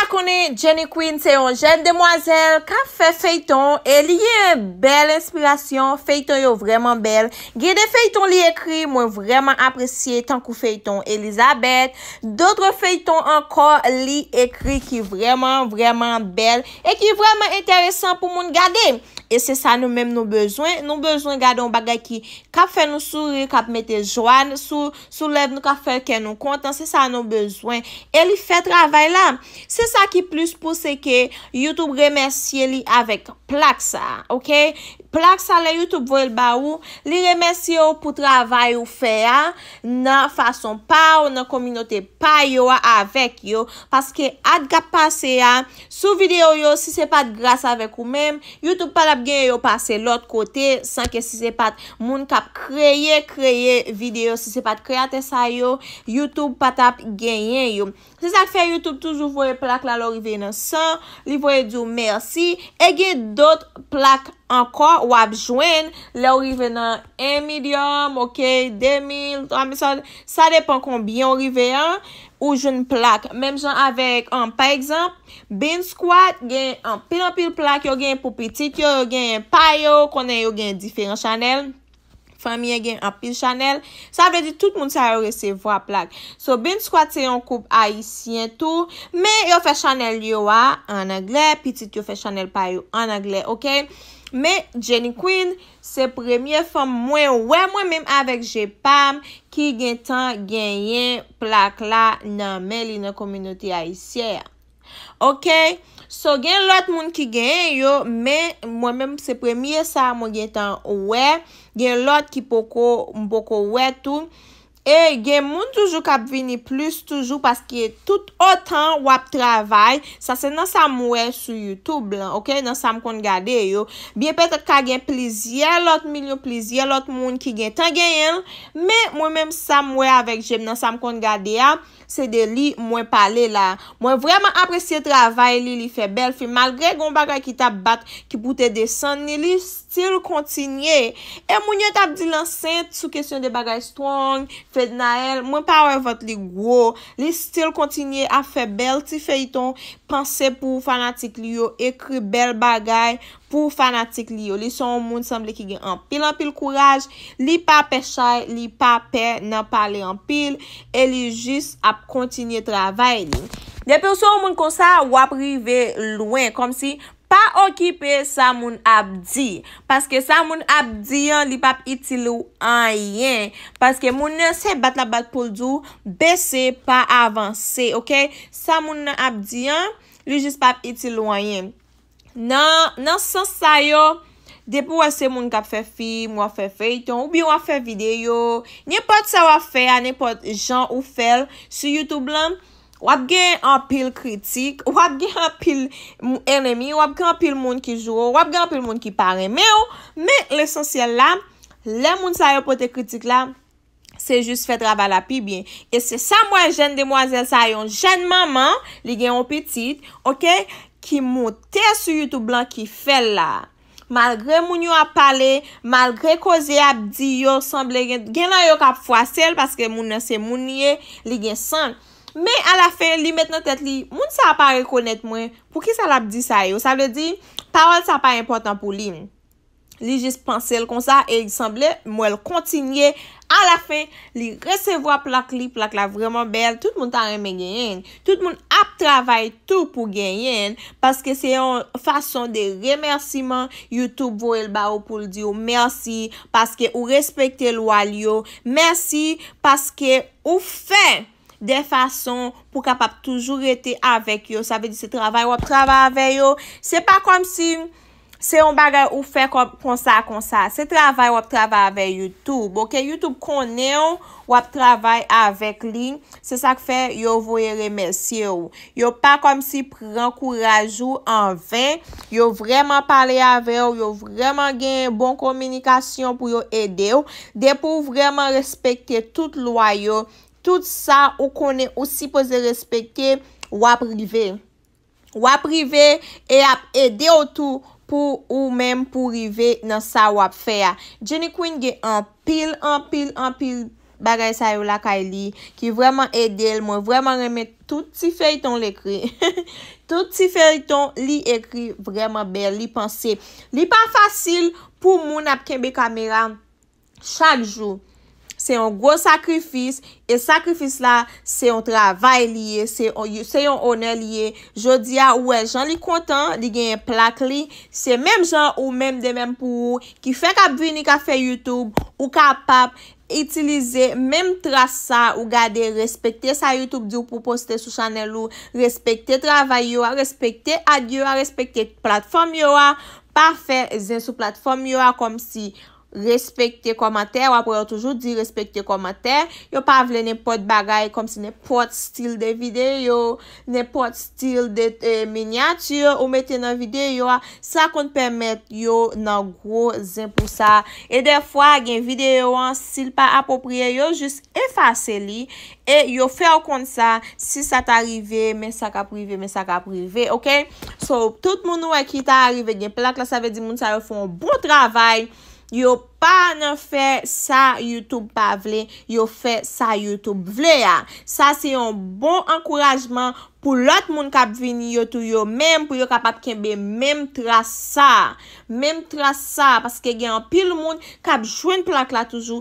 A konen Jenny Quinn se yon jen demwazel Ka fe feyton E liye bel inspirasyon Feyton yo vreman bel Gide feyton li ekri mwen vreman apresye Tankou feyton Elisabeth Dotre feyton ankor Li ekri ki vreman vreman bel E ki vreman enteresan pou moun gade E se sa nou menm nou bezwen. Nou bezwen gade ou bagay ki kap fè nou suri, kap mette joan, sou lev nou kap fè ke nou kontan. Se sa nou bezwen. E li fè travay la. Se sa ki plus pou se ke YouTube remersye li avèk plak sa. Ok? Plak sa le YouTube vo el ba ou. Li remersye ou pou travay ou fè ya. Nan fason pa ou nan kominote pa yo avèk yo. Paske ad gap panse ya. Sou video yo, se se pat grasa avèk ou menm, YouTube pa la, gen yo pase lot kote san ke si se pat moun kap kreye kreye video, si se pat kreates a yo, Youtube pat ap genyen yo. Se sak fe Youtube toujou vwe plak la lor vwe nan san li vwe djou mersi e gen dot plak Ankor, wap jwen, le ou rive nan en medium, ok, 2000, 3000, sa depan konbiyon rive an, ou jwen plak. Mem jan avek an, pa ekzamp, bin squat, gen an pil an pil plak, yo gen pou piti, yo gen payo, konen yo gen diferent chanel. Famye gen an pil chanel. Sa vle di tout moun sa yo resevwa plak. So, bin squat se yon koup a isi en tou, men yo fe chanel yo a, an angle, piti yo fe chanel payo, an angle, ok? Men, Jenny Quinn se premye fom mwen wè, mwen menm avèk jè pam ki gen tan genyen plak la nan men li nan kominoti a isyè. Ok, so gen lot moun ki genyen yo, men mwen menm se premye sa mwen gen tan wè, gen lot ki mpoko wè toum. E gen moun toujou kap vini plus toujou Paske tout otan wap travay Sa se nan sa mwè sou YouTube lan Ok, nan sa mkon gade yo Biye petre ka gen plizye Lot milyo plizye Lot moun ki gen tan gen Me mwen mèm sa mwè avèk jem Nan sa mkon gade ya Se de li mwen pale la Mwen vreman apresye travay li Li fe bel Fi malgre goun bagay ki tap bat Ki poute desan Ni li stil kontinye E moun yo tap di lan sent Sou kesyon de bagay stwong Fèd na el, mwen powervote li gro, li stil kontinye a fè bel ti fè iton, panse pou fanatik li yo, ekri bel bagay pou fanatik li yo. Li son moun samble ki gen anpil-anpil kouraj, li pa pechay, li pa pe, nanpale anpil, e li jist ap kontinye travay li. Depe sou moun konsa wap rive louen, kom si... Pa okipe sa moun ap di. Paske sa moun ap di an li pap iti lou an yen. Paske moun nan se bat la bat pou l'dou, besè pa avanse. Ok? Sa moun nan ap di an, li jis pap iti lou an yen. Nan, nan sensa yo, depo wase moun kap fe fi, mwa fe fe iton, ou bi waf fe video. Nipot sa waf fe a, nipot jan ou fel su YouTube lanm. Wap gen an pil kritik, wap gen an pil moun enemi, wap gen an pil moun ki jwo, wap gen an pil moun ki pare. Me ou, me l'esensyel la, le moun sa yon pote kritik la, se jist fet rabal api bien. E se sa mwen jen demwazel sa yon jen maman, li gen yon pitit, ok, ki moun tesu yotou blan ki fel la. Malgre moun yon ap pale, malgre koze ap di yon sanble gen, gen lan yon kap fwa sel, paske moun nan se moun ye, li gen sanle. Men a la fin, li met nan tet li, moun sa pa rekonet mwen pou ki sa lap di sa yo. Sa le di, parol sa pa impotant pou li. Li jis panse l kon sa, e li sanble, mwen l kontinye. A la fin, li resevo ap lak li, lak la vreman bel. Tout moun tan reme genyen. Tout moun ap travay tou pou genyen. Paske se yon fason de remersiman. Youtube vou el ba ou pou l di yo. Merci, paske ou respekte l walyo. Merci, paske ou fey. De fason pou kap ap toujou rete avek yo. Sa ve di se travay wap travay avek yo. Se pa kom si se yon bagay ou fe konsa konsa. Se travay wap travay avek YouTube. Ou ke YouTube konen wap travay avek li. Se sa ke fe yo voye remersye ou. Yo pa kom si prenen kouraj ou an ven. Yo vreman pale avek ou. Yo vreman gen bon komunikasyon pou yo ede ou. De pou vreman respekte tout lwa yo. Tout sa ou konen osi pou se respeke wap rive. Wap rive e ap ede o tou pou ou menm pou rive nan sa wap feya. Jenny Quinn ge an pil, an pil, an pil bagay sa yo la kay li. Ki vreman ede el mwen. Vreman remet tout ti feyton le kri. Tout ti feyton li ekri vreman bel. Li pa fasil pou moun ap kenbe kamera chak jou. se yon gwo sakrifis, e sakrifis la, se yon travay liye, se yon honè liye, jodi ya ouè, jan li kontan, li genye plak li, se mèm jan ou mèm de mèm pou ou, ki fèk a brini ka fè YouTube, ou kapap, itilize mèm tra sa, ou gade respektè sa YouTube di ou pou postè sou chanel ou, respektè travay yo, respektè adyo, respektè platform yo a, pa fè zè sou platform yo a, kom si, respekte komater, wap wè toujou di respekte komater, yo pa vle ne pot bagay, kom si ne pot stil de videyo, ne pot stil de euh, minyatir ou mette nan videyo, sa ah. kon permette yo nan gro zin pou sa, e defwa gen videyo an ah, stil pa apopriye, yo jist efase li, e yo fè w kon sa, si sa ta rive men sa ka prive, men sa ka prive ok, so tout moun wè ki ta rive gen plak la, sa ve di moun sa wè fon bon travay Yo pa nan fè sa YouTube pa vle, yo fè sa YouTube vle ya. Sa se yon bon ankourajman pou lot moun kap vini yo tou yo, menm pou yo kap ap kenbe menm tra sa, menm tra sa, paske gen an pil moun kap jwen plak la toujou,